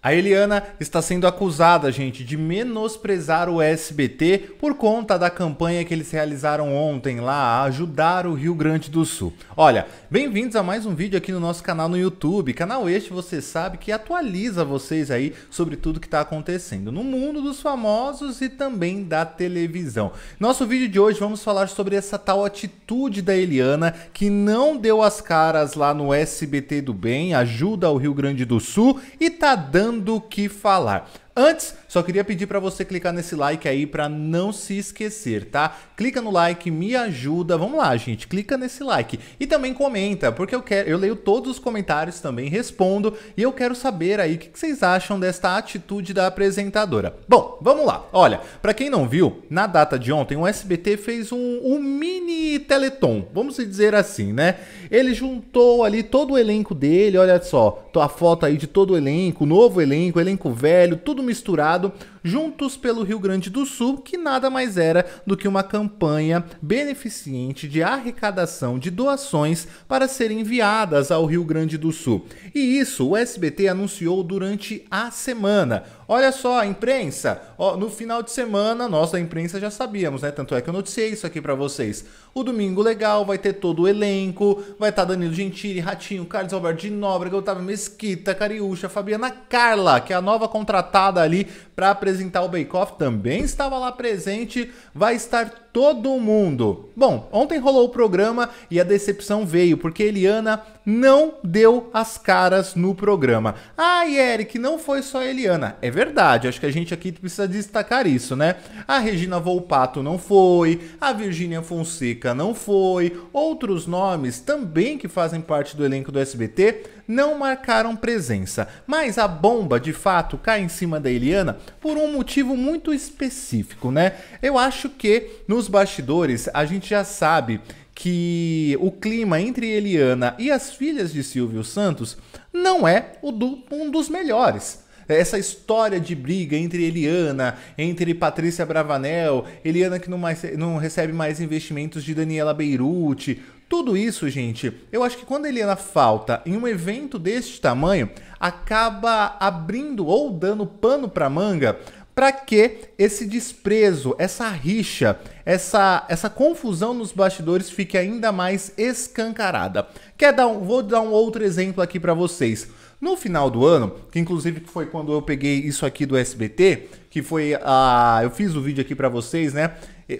A Eliana está sendo acusada, gente, de menosprezar o SBT por conta da campanha que eles realizaram ontem lá a ajudar o Rio Grande do Sul. Olha, bem-vindos a mais um vídeo aqui no nosso canal no YouTube. Canal este, você sabe, que atualiza vocês aí sobre tudo que está acontecendo no mundo dos famosos e também da televisão. Nosso vídeo de hoje vamos falar sobre essa tal atitude da Eliana que não deu as caras lá no SBT do Bem, ajuda o Rio Grande do Sul e tá dando dando o que falar. Antes, só queria pedir para você clicar nesse like aí para não se esquecer, tá? Clica no like, me ajuda. Vamos lá, gente, clica nesse like e também comenta, porque eu quero, eu leio todos os comentários também, respondo e eu quero saber aí o que vocês acham desta atitude da apresentadora. Bom, vamos lá. Olha, para quem não viu, na data de ontem o SBT fez um, um mini teleton, vamos dizer assim, né? Ele juntou ali todo o elenco dele, olha só, a foto aí de todo o elenco, novo elenco, elenco velho, tudo misturado Juntos pelo Rio Grande do Sul, que nada mais era do que uma campanha beneficente de arrecadação de doações para serem enviadas ao Rio Grande do Sul. E isso o SBT anunciou durante a semana. Olha só, a imprensa, ó, no final de semana, nós da imprensa já sabíamos, né? Tanto é que eu noticiei isso aqui para vocês. O Domingo Legal vai ter todo o elenco, vai estar tá Danilo Gentili, Ratinho, Carlos Alberto de Nóbrega, Otávio Mesquita, Cariúcha, Fabiana Carla, que é a nova contratada ali para apresentar apresentar o Bake Off também estava lá presente, vai estar todo mundo. Bom, ontem rolou o programa e a decepção veio, porque Eliana não deu as caras no programa. Ai, ah, Eric, não foi só Eliana. É verdade, acho que a gente aqui precisa destacar isso, né? A Regina Volpato não foi, a Virgínia Fonseca não foi, outros nomes também que fazem parte do elenco do SBT não marcaram presença. Mas a bomba, de fato, cai em cima da Eliana por um motivo muito específico, né? Eu acho que no nos bastidores, a gente já sabe que o clima entre Eliana e as filhas de Silvio Santos não é do, um dos melhores. Essa história de briga entre Eliana, entre Patrícia Bravanel, Eliana que não, mais, não recebe mais investimentos de Daniela Beirute, tudo isso, gente, eu acho que quando a Eliana falta em um evento deste tamanho, acaba abrindo ou dando pano para manga para que esse desprezo, essa rixa, essa, essa confusão nos bastidores fique ainda mais escancarada. Quer dar um, vou dar um outro exemplo aqui para vocês. No final do ano, que inclusive foi quando eu peguei isso aqui do SBT, que foi a, eu fiz o vídeo aqui para vocês, né?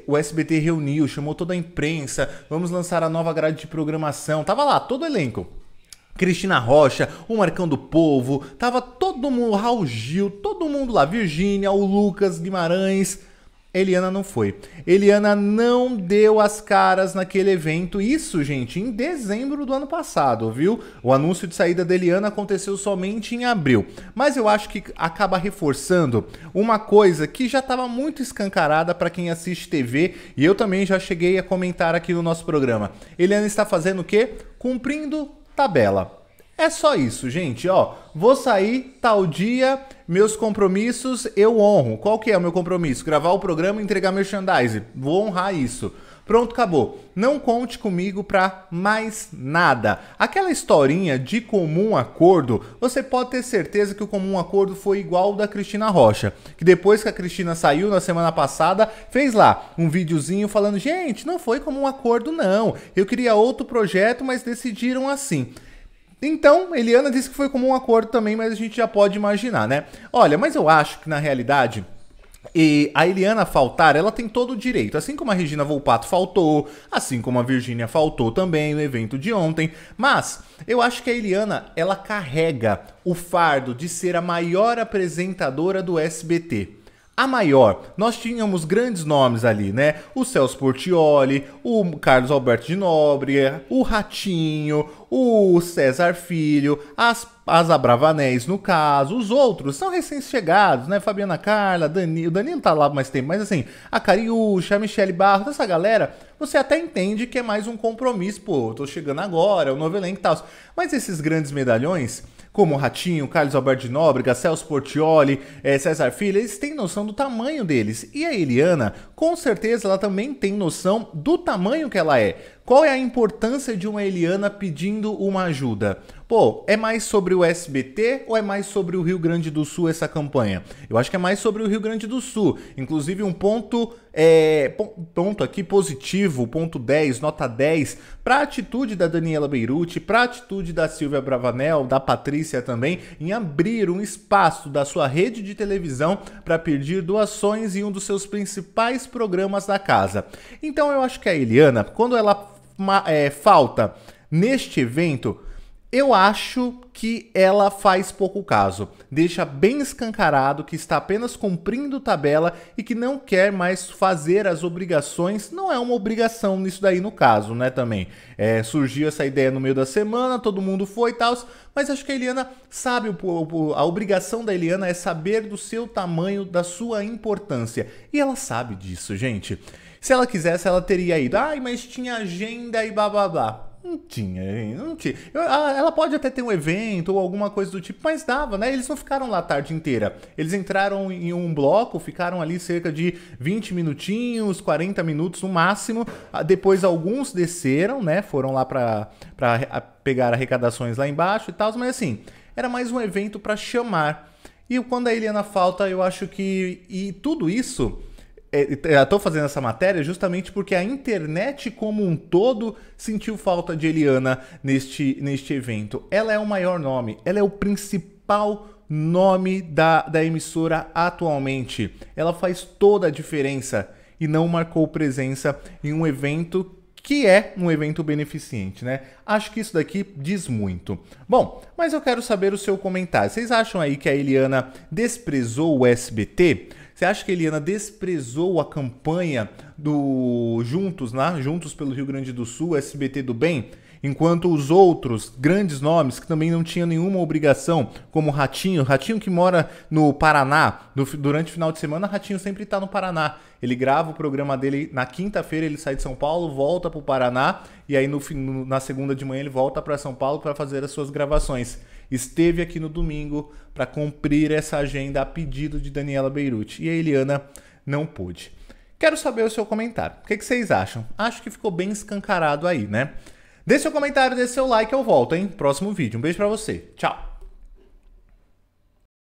O SBT reuniu, chamou toda a imprensa, vamos lançar a nova grade de programação. Tava lá todo o elenco. Cristina Rocha, o Marcão do Povo, tava todo mundo, Raul Gil, todo mundo lá, Virgínia, o Lucas Guimarães. Eliana não foi. Eliana não deu as caras naquele evento. Isso, gente, em dezembro do ano passado, viu? O anúncio de saída da Eliana aconteceu somente em abril. Mas eu acho que acaba reforçando uma coisa que já estava muito escancarada para quem assiste TV e eu também já cheguei a comentar aqui no nosso programa. Eliana está fazendo o quê? Cumprindo tabela. É só isso, gente, ó. Vou sair tal dia, meus compromissos eu honro. Qual que é o meu compromisso? Gravar o programa e entregar merchandise. Vou honrar isso. Pronto, acabou. Não conte comigo para mais nada. Aquela historinha de comum acordo, você pode ter certeza que o comum acordo foi igual ao da Cristina Rocha, que depois que a Cristina saiu na semana passada, fez lá um videozinho falando: "Gente, não foi comum acordo não. Eu queria outro projeto, mas decidiram assim". Então, Eliana disse que foi comum acordo também, mas a gente já pode imaginar, né? Olha, mas eu acho que na realidade e a Eliana faltar, ela tem todo o direito. Assim como a Regina Volpato faltou, assim como a Virgínia faltou também no evento de ontem. Mas eu acho que a Eliana, ela carrega o fardo de ser a maior apresentadora do SBT a maior. Nós tínhamos grandes nomes ali, né? O Celso Portioli, o Carlos Alberto de Nóbrega, o Ratinho, o César Filho, as, as Abravanés, no caso, os outros são recém-chegados, né? Fabiana Carla, Danilo, Danilo tá lá mais tempo, mas assim, a Cariúcha, a Michelle Barros, essa galera, você até entende que é mais um compromisso, pô, tô chegando agora, o é novo elenco e tal. Mas esses grandes medalhões, como Ratinho, Carlos Alberto de Nóbrega, Celso Portioli, é, César Filho, eles têm noção do tamanho deles. E a Eliana, com certeza ela também tem noção do tamanho que ela é. Qual é a importância de uma Eliana pedindo uma ajuda? Pô, é mais sobre o SBT ou é mais sobre o Rio Grande do Sul essa campanha? Eu acho que é mais sobre o Rio Grande do Sul. Inclusive, um ponto, é, ponto aqui positivo, ponto 10, nota 10, para a atitude da Daniela Beirute, para a atitude da Silvia Bravanel, da Patrícia também, em abrir um espaço da sua rede de televisão para pedir doações em um dos seus principais programas da casa. Então, eu acho que a Eliana, quando ela é, falta neste evento, eu acho que ela faz pouco caso, deixa bem escancarado que está apenas cumprindo tabela e que não quer mais fazer as obrigações. Não é uma obrigação nisso daí no caso, né? Também é, surgiu essa ideia no meio da semana, todo mundo foi e tal, mas acho que a Eliana sabe, a obrigação da Eliana é saber do seu tamanho, da sua importância. E ela sabe disso, gente. Se ela quisesse, ela teria ido, ai, mas tinha agenda e blá blá blá. Não tinha, não tinha. Eu, ah, ela pode até ter um evento ou alguma coisa do tipo, mas dava, né? Eles não ficaram lá a tarde inteira. Eles entraram em um bloco, ficaram ali cerca de 20 minutinhos, 40 minutos no máximo. Ah, depois alguns desceram, né? Foram lá para pegar arrecadações lá embaixo e tal, mas assim, era mais um evento para chamar. E quando a Eliana falta, eu acho que. E tudo isso é, é, Estou fazendo essa matéria justamente porque a internet como um todo sentiu falta de Eliana neste, neste evento. Ela é o maior nome, ela é o principal nome da, da emissora atualmente. Ela faz toda a diferença e não marcou presença em um evento que é um evento beneficente, né? Acho que isso daqui diz muito. Bom, mas eu quero saber o seu comentário. Vocês acham aí que a Eliana desprezou o SBT? Você acha que Eliana desprezou a campanha do Juntos, né? Juntos pelo Rio Grande do Sul, SBT do Bem? enquanto os outros grandes nomes que também não tinham nenhuma obrigação, como Ratinho, Ratinho que mora no Paraná, no, durante o final de semana, Ratinho sempre está no Paraná. Ele grava o programa dele na quinta-feira, ele sai de São Paulo, volta para o Paraná e aí no, na segunda de manhã ele volta para São Paulo para fazer as suas gravações esteve aqui no domingo para cumprir essa agenda a pedido de Daniela Beirute e a Eliana não pôde. Quero saber o seu comentário. O que, que vocês acham? Acho que ficou bem escancarado aí, né? Deixe seu comentário, deixe seu like, eu volto, hein? Próximo vídeo. Um beijo para você. Tchau.